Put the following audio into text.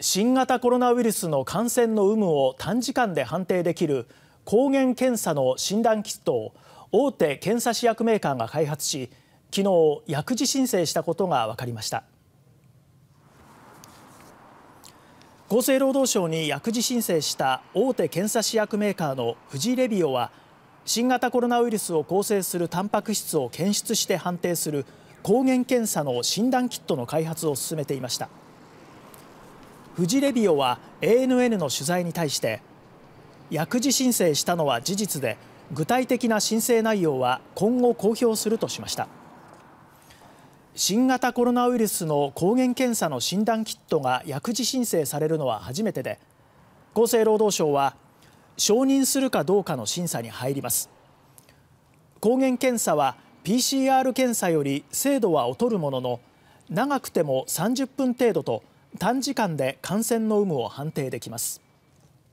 新型コロナウイルスの感染の有無を短時間で判定できる抗原検査の診断キットを大手検査試薬メーカーが開発し昨日薬事申請したことが分かりました厚生労働省に薬事申請した大手検査試薬メーカーのフジレビオは新型コロナウイルスを構成するタンパク質を検出して判定する抗原検査の診断キットの開発を進めていました。フジレビオは ANN の取材に対して薬事申請したのは事実で具体的な申請内容は今後公表するとしました新型コロナウイルスの抗原検査の診断キットが薬事申請されるのは初めてで厚生労働省は承認するかどうかの審査に入ります抗原検査は PCR 検査より精度は劣るものの長くても30分程度と短時間で感染の有無を判定できます。